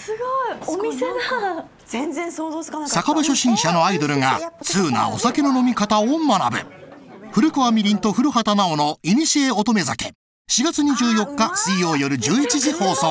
すごいお店だ全然想像つかなか酒場初心者のアイドルが通なお酒の飲み方を学ぶ古川みりんと古畑奈央の「いにしえ乙女酒」4月24日水曜夜11時放送。